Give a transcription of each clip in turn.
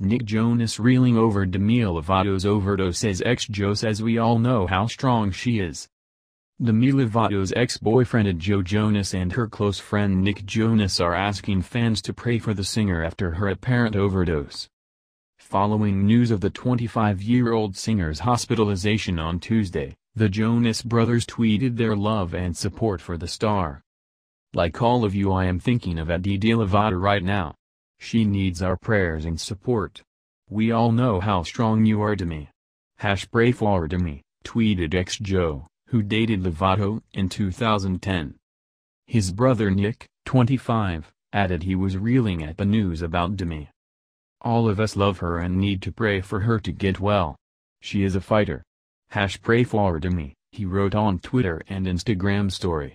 Nick Jonas reeling over Demi Lovato's overdose as ex-Joe says we all know how strong she is. Demi Lovato's ex-boyfriend Joe Jonas and her close friend Nick Jonas are asking fans to pray for the singer after her apparent overdose. Following news of the 25-year-old singer's hospitalization on Tuesday, the Jonas brothers tweeted their love and support for the star. Like all of you I am thinking of Eddie Lovato right now. She needs our prayers and support. We all know how strong you are to me. Hash pray for to me, tweeted ex-Joe, who dated Lovato in 2010. His brother Nick, 25, added he was reeling at the news about Demi. All of us love her and need to pray for her to get well. She is a fighter. Hash pray for Demi, he wrote on Twitter and Instagram story.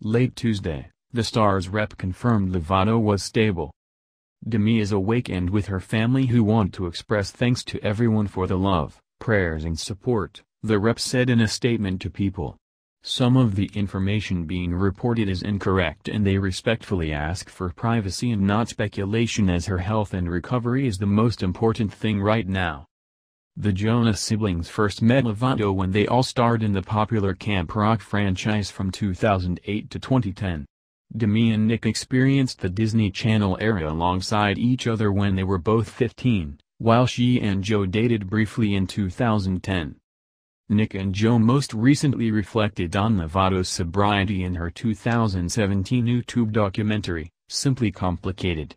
Late Tuesday, the Stars rep confirmed Lovato was stable. Demi is awake and with her family who want to express thanks to everyone for the love, prayers and support, the rep said in a statement to People. Some of the information being reported is incorrect and they respectfully ask for privacy and not speculation as her health and recovery is the most important thing right now. The Jonas siblings first met Lovato when they all starred in the popular Camp Rock franchise from 2008 to 2010. Demi and Nick experienced the Disney Channel era alongside each other when they were both 15, while she and Joe dated briefly in 2010. Nick and Joe most recently reflected on Lovato's sobriety in her 2017 YouTube documentary, Simply Complicated.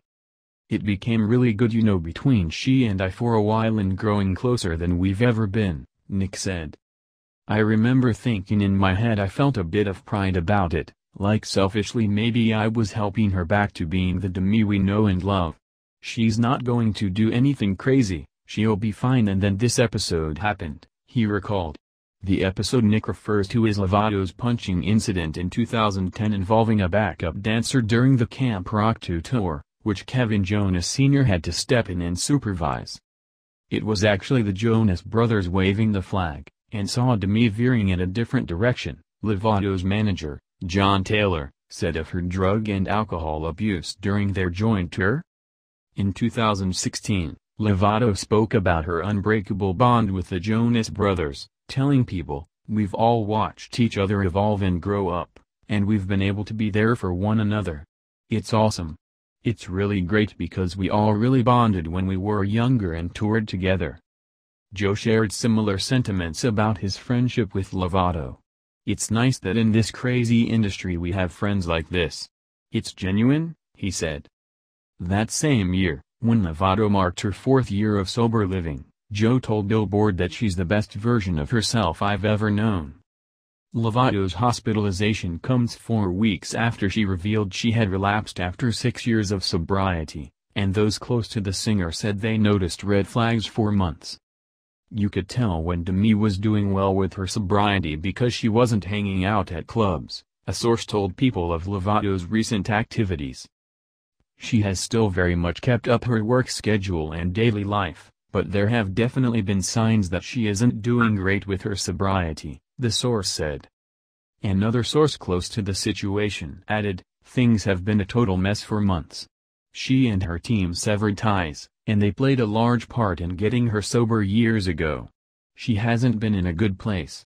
It became really good you know between she and I for a while and growing closer than we've ever been, Nick said. I remember thinking in my head I felt a bit of pride about it, like selfishly maybe I was helping her back to being the Demi we know and love. She's not going to do anything crazy, she'll be fine and then this episode happened, he recalled. The episode Nick refers to is Lovato's punching incident in 2010 involving a backup dancer during the Camp Rock 2 tour, which Kevin Jonas Sr. had to step in and supervise. It was actually the Jonas Brothers waving the flag, and saw Demi veering in a different direction, Lovato's manager, John Taylor, said of her drug and alcohol abuse during their joint tour. In 2016, Lovato spoke about her unbreakable bond with the Jonas Brothers, telling people, We've all watched each other evolve and grow up, and we've been able to be there for one another. It's awesome. It's really great because we all really bonded when we were younger and toured together. Joe shared similar sentiments about his friendship with Lovato. It's nice that in this crazy industry we have friends like this. It's genuine, he said. That same year, when Lovato marked her fourth year of sober living, Joe told Billboard that she's the best version of herself I've ever known. Lovato's hospitalization comes four weeks after she revealed she had relapsed after six years of sobriety, and those close to the singer said they noticed red flags for months. You could tell when Demi was doing well with her sobriety because she wasn't hanging out at clubs, a source told People of Lovato's recent activities. She has still very much kept up her work schedule and daily life, but there have definitely been signs that she isn't doing great with her sobriety, the source said. Another source close to the situation added, things have been a total mess for months. She and her team severed ties, and they played a large part in getting her sober years ago. She hasn't been in a good place,